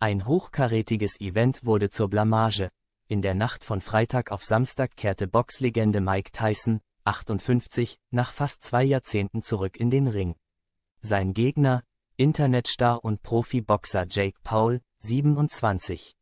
Ein hochkarätiges Event wurde zur Blamage. In der Nacht von Freitag auf Samstag kehrte Boxlegende Mike Tyson, 58, nach fast zwei Jahrzehnten zurück in den Ring. Sein Gegner, Internetstar und Profiboxer Jake Paul, 27.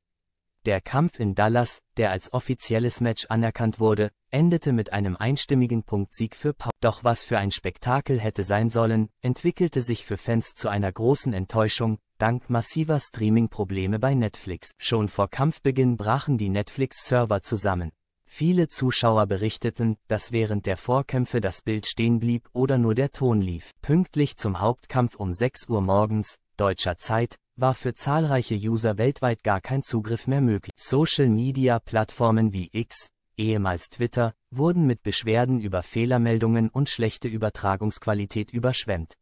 Der Kampf in Dallas, der als offizielles Match anerkannt wurde, endete mit einem einstimmigen Punktsieg für Paul. Doch was für ein Spektakel hätte sein sollen, entwickelte sich für Fans zu einer großen Enttäuschung, dank massiver Streaming-Probleme bei Netflix. Schon vor Kampfbeginn brachen die Netflix-Server zusammen. Viele Zuschauer berichteten, dass während der Vorkämpfe das Bild stehen blieb oder nur der Ton lief. Pünktlich zum Hauptkampf um 6 Uhr morgens, deutscher Zeit, war für zahlreiche User weltweit gar kein Zugriff mehr möglich. Social-Media-Plattformen wie X, ehemals Twitter, wurden mit Beschwerden über Fehlermeldungen und schlechte Übertragungsqualität überschwemmt.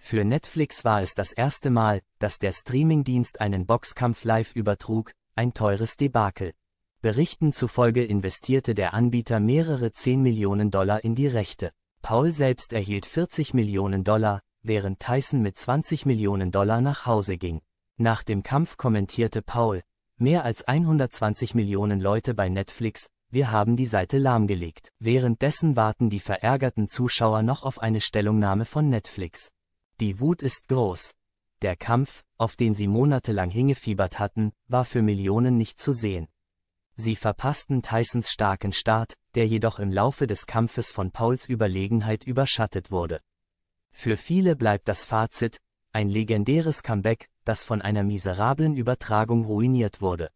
Für Netflix war es das erste Mal, dass der Streamingdienst einen Boxkampf live übertrug, ein teures Debakel. Berichten zufolge investierte der Anbieter mehrere 10 Millionen Dollar in die Rechte. Paul selbst erhielt 40 Millionen Dollar, während Tyson mit 20 Millionen Dollar nach Hause ging. Nach dem Kampf kommentierte Paul, mehr als 120 Millionen Leute bei Netflix, wir haben die Seite lahmgelegt. Währenddessen warten die verärgerten Zuschauer noch auf eine Stellungnahme von Netflix. Die Wut ist groß. Der Kampf, auf den sie monatelang hingefiebert hatten, war für Millionen nicht zu sehen. Sie verpassten Tysons starken Start, der jedoch im Laufe des Kampfes von Pauls Überlegenheit überschattet wurde. Für viele bleibt das Fazit, ein legendäres Comeback, das von einer miserablen Übertragung ruiniert wurde.